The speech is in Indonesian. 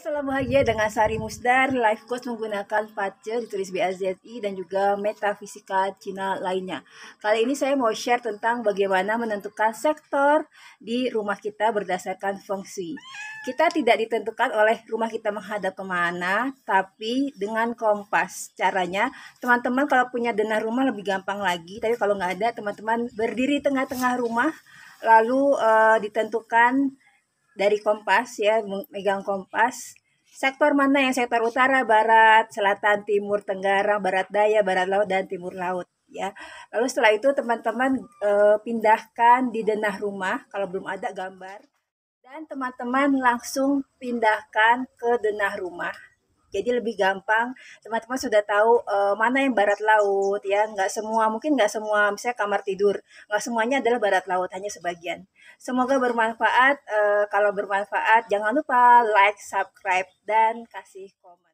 selalu bahagia dengan Sari Musdar, life coach menggunakan Pace ditulis BAZI dan juga metafisika Cina lainnya. Kali ini saya mau share tentang bagaimana menentukan sektor di rumah kita berdasarkan feng shui. Kita tidak ditentukan oleh rumah kita menghadap kemana, tapi dengan kompas. Caranya, teman-teman kalau punya denah rumah lebih gampang lagi, tapi kalau nggak ada, teman-teman berdiri tengah-tengah rumah, lalu uh, ditentukan dari Kompas ya, megang Kompas. Sektor mana yang sektor utara, barat, selatan, timur, tenggara, barat daya, barat laut dan timur laut ya. Lalu setelah itu teman-teman e, pindahkan di denah rumah kalau belum ada gambar dan teman-teman langsung pindahkan ke denah rumah jadi lebih gampang teman-teman sudah tahu uh, mana yang barat laut ya nggak semua mungkin nggak semua misalnya kamar tidur nggak semuanya adalah barat laut hanya sebagian semoga bermanfaat uh, kalau bermanfaat jangan lupa like subscribe dan kasih komen